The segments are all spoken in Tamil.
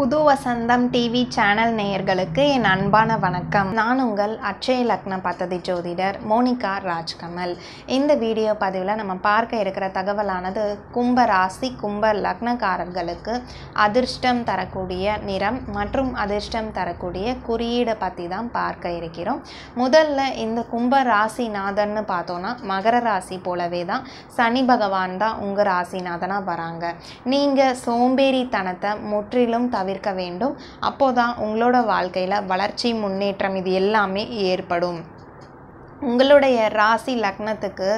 புது வசந்தம் டிவி சேனல் நேயர்களுக்கு என் அன்பான வணக்கம் நான் உங்கள் அட்சய லக்ன பத்ததி ஜோதிடர் மோனிகா ராஜ்கமல் இந்த வீடியோ பதிவில் நம்ம பார்க்க இருக்கிற தகவலானது கும்ப ராசி கும்ப லக்னக்காரர்களுக்கு அதிர்ஷ்டம் தரக்கூடிய நிறம் மற்றும் அதிர்ஷ்டம் தரக்கூடிய குறியீடை பற்றி தான் பார்க்க இருக்கிறோம் முதல்ல இந்த கும்ப ராசி நாதன்னு பார்த்தோன்னா மகர ராசி போலவே தான் சனி பகவான் தான் உங்கள் ராசிநாதனாக வராங்க நீங்கள் சோம்பேறித்தனத்தை முற்றிலும் தவிர தவிர்க்க வேண்டும் அப்போதான் உங்களோட வாழ்க்கையில் வளர்ச்சி முன்னேற்றம் இது எல்லாமே ஏற்படும் உங்களுடைய ராசி லக்னத்துக்கு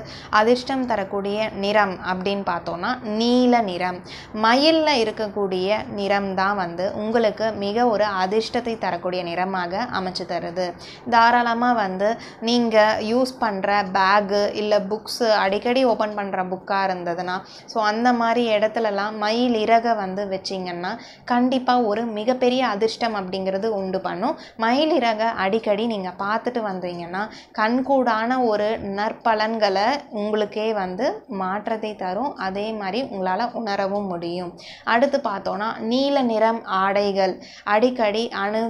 அதிர்ஷ்டம் தரக்கூடிய நிறம் அப்படின்னு பார்த்தோன்னா நீல நிறம் மயிலில் இருக்கக்கூடிய நிறம் தான் வந்து உங்களுக்கு மிக ஒரு அதிர்ஷ்டத்தை தரக்கூடிய நிறமாக அமைச்சு தருது தாராளமாக வந்து நீங்கள் யூஸ் பண்ணுற பேகு இல்லை புக்ஸு அடிக்கடி ஓப்பன் பண்ணுற புக்காக இருந்ததுன்னா ஸோ அந்த மாதிரி இடத்துலலாம் மயில் இறகை வந்து வச்சிங்கன்னா கண்டிப்பாக ஒரு மிகப்பெரிய அதிர்ஷ்டம் அப்படிங்கிறது உண்டு பண்ணும் மயில் இறகை அடிக்கடி நீங்கள் பார்த்துட்டு வந்தீங்கன்னா கண் நன்கூடான ஒரு நற்பலன்களை உங்களுக்கே வந்து மாற்றத்தை தரும் அதே மாதிரி உங்களால் உணரவும் முடியும் அடுத்து பார்த்தோன்னா நீல நிறம் ஆடைகள் அடிக்கடி அணு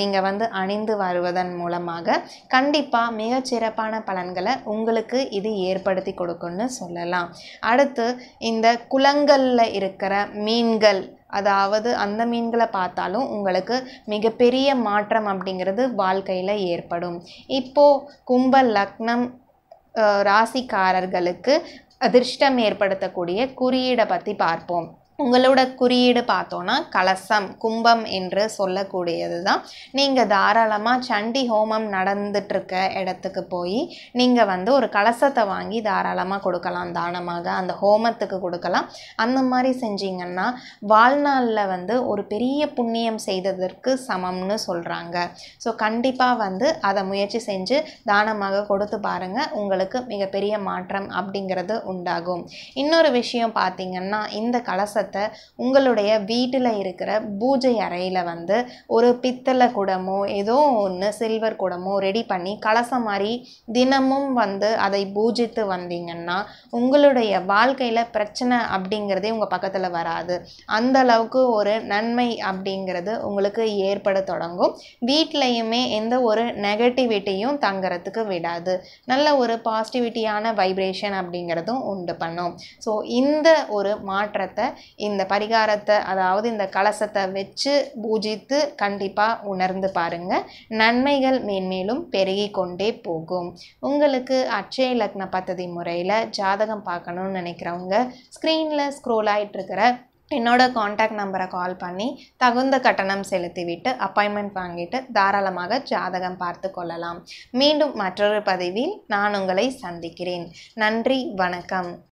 நீங்கள் வந்து அணிந்து வருவதன் மூலமாக கண்டிப்பாக மிகச்சிறப்பான பலன்களை உங்களுக்கு இது ஏற்படுத்தி கொடுக்கும்னு சொல்லலாம் அடுத்து இந்த குளங்களில் இருக்கிற மீன்கள் அதாவது அந்த மீன்களை பார்த்தாலும் உங்களுக்கு மிகப்பெரிய மாற்றம் அப்படிங்கிறது வாழ்க்கையில் ஏற்படும் இப்போது கும்ப லக்னம் ராசிக்காரர்களுக்கு அதிர்ஷ்டம் ஏற்படுத்தக்கூடிய குறியீடை பற்றி பார்ப்போம் உங்களோட குறியீடு பார்த்தோன்னா கலசம் கும்பம் என்று சொல்லக்கூடியது தான் நீங்கள் தாராளமாக சண்டி ஹோமம் நடந்துட்டுருக்க இடத்துக்கு போய் நீங்கள் வந்து ஒரு கலசத்தை வாங்கி தாராளமாக கொடுக்கலாம் தானமாக அந்த ஹோமத்துக்கு கொடுக்கலாம் அந்த மாதிரி செஞ்சிங்கன்னா வாழ்நாளில் வந்து ஒரு பெரிய புண்ணியம் செய்ததற்கு சமம்னு சொல்கிறாங்க ஸோ கண்டிப்பாக வந்து அதை முயற்சி செஞ்சு தானமாக கொடுத்து பாருங்கள் உங்களுக்கு மிகப்பெரிய மாற்றம் அப்படிங்கிறது உண்டாகும் இன்னொரு விஷயம் பார்த்திங்கன்னா இந்த கலசத்தை தீபத்தை உங்களுடைய வீட்டில் இருக்கிற பூஜை அறையில் வந்து ஒரு பித்தளை குடமோ ஏதோ ஒன்று சில்வர் குடமோ ரெடி பண்ணி கலசம் மாதிரி தினமும் வந்து அதை பூஜித்து வந்தீங்கன்னா உங்களுடைய வாழ்க்கையில் பிரச்சனை அப்படிங்கிறதே உங்கள் பக்கத்தில் வராது அந்த அளவுக்கு ஒரு நன்மை அப்படிங்கிறது உங்களுக்கு ஏற்பட தொடங்கும் வீட்லேயுமே எந்த ஒரு நெகட்டிவிட்டியும் தங்கிறதுக்கு விடாது நல்ல ஒரு பாசிட்டிவிட்டியான வைப்ரேஷன் அப்படிங்கிறதும் உண்டு பண்ணும் ஸோ இந்த ஒரு மாற்றத்தை இந்த பரிகாரத்தை அதாவது இந்த கலசத்தை வச்சு பூஜித்து கண்டிப்பாக உணர்ந்து பாருங்கள் நன்மைகள் மேன்மேலும் பெருகி கொண்டே போகும் உங்களுக்கு அட்சய லக்ன பத்ததி முறையில் ஜாதகம் பார்க்கணும்னு நினைக்கிறவங்க ஸ்க்ரீனில் ஸ்க்ரோல் ஆகிட்டுருக்கிற என்னோட காண்டாக்ட் நம்பரை கால் பண்ணி தகுந்த கட்டணம் செலுத்திவிட்டு அப்பாயின்மெண்ட் வாங்கிட்டு தாராளமாக ஜாதகம் பார்த்து கொள்ளலாம் மீண்டும் மற்றொரு பதிவில் நான் உங்களை சந்திக்கிறேன் நன்றி வணக்கம்